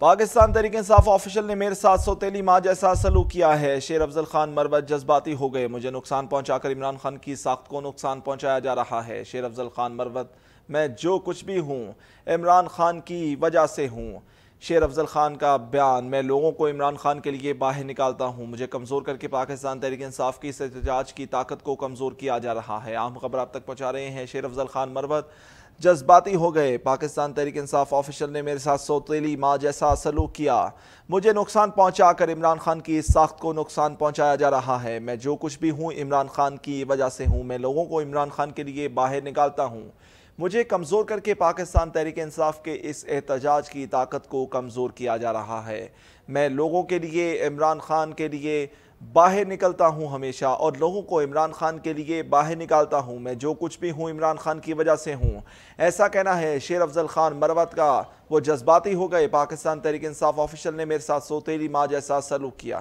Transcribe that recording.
पाकिस्तान तरीके साफ ऑफिशियल ने मेरे साथ सौतेली माँ जैसा सलूक किया है शेर अफजल खान मरबत जज्बाती हो गए मुझे नुकसान पहुंचाकर इमरान खान की साख्त को नुकसान पहुंचाया जा रहा है शेर अफजल खान मरबत मैं जो कुछ भी हूँ इमरान खान की वजह से हूँ शेर अफजल खान का बयान मैं लोगों को इमरान खान के लिए बाहर निकालता हूँ मुझे कमज़ोर करके पाकिस्तान तहरीक इंसाफ की एहतजाज की ताकत को कमज़ोर किया जा रहा है आम खबर आप तक पहुँचा रहे हैं शेर अफजल खान मरबत जज्बाती हो गए पाकिस्तान तहरीक इंसाफ ऑफिशल ने मेरे साथ सोतेली माँ जैसा सलूक किया मुझे नुकसान पहुँचा कर इमरान खान की इस साख्त को नुकसान पहुँचाया जा रहा है मैं जो कुछ भी हूँ इमरान खान की वजह से हूँ मैं लोगों को इमरान खान के लिए बाहर निकालता हूँ मुझे कमज़ोर करके पाकिस्तान तहरीक इंसाफ के इस एहतजाज की ताकत को कमज़ोर किया जा रहा है मैं लोगों के लिए इमरान खान के लिए बाहर निकलता हूँ हमेशा और लोगों को इमरान खान के लिए बाहर निकालता हूँ मैं जो कुछ भी हूँ इमरान खान की वजह से हूँ ऐसा कहना है शेर अफजल खान मरवत का वो जज्बाती हो गए पाकिस्तान तहरीक इंसाफ ऑफिशल ने मेरे साथ सोतेली माँ जैसा सलूक किया